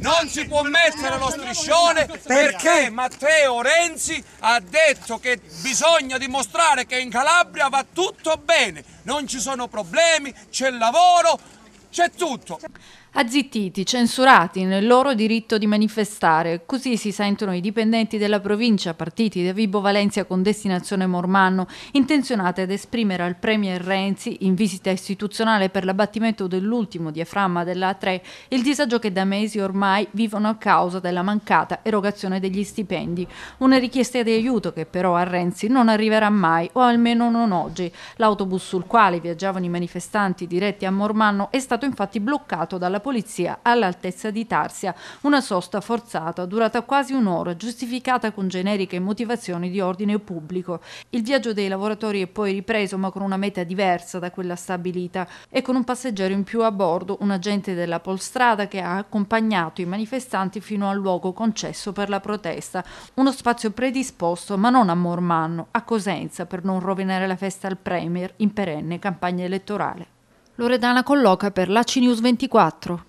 non si può mettere lo striscione perché Matteo Renzi ha detto che bisogna dimostrare che in Calabria va tutto bene, non ci sono problemi, c'è lavoro, c'è tutto. Azzittiti, censurati nel loro diritto di manifestare, così si sentono i dipendenti della provincia partiti da Vibo Valencia con destinazione Mormanno, intenzionati ad esprimere al Premier Renzi, in visita istituzionale per l'abbattimento dell'ultimo diaframma della A3, il disagio che da mesi ormai vivono a causa della mancata erogazione degli stipendi. Una richiesta di aiuto che però a Renzi non arriverà mai, o almeno non oggi. L'autobus sul quale viaggiavano i manifestanti diretti a Mormanno è stato infatti bloccato dalla polizia all'altezza di Tarsia, una sosta forzata durata quasi un'ora, giustificata con generiche motivazioni di ordine pubblico. Il viaggio dei lavoratori è poi ripreso ma con una meta diversa da quella stabilita e con un passeggero in più a bordo, un agente della polstrada che ha accompagnato i manifestanti fino al luogo concesso per la protesta, uno spazio predisposto ma non a Mormanno, a Cosenza per non rovinare la festa al Premier in perenne campagna elettorale. Loredana colloca per l'AC News 24.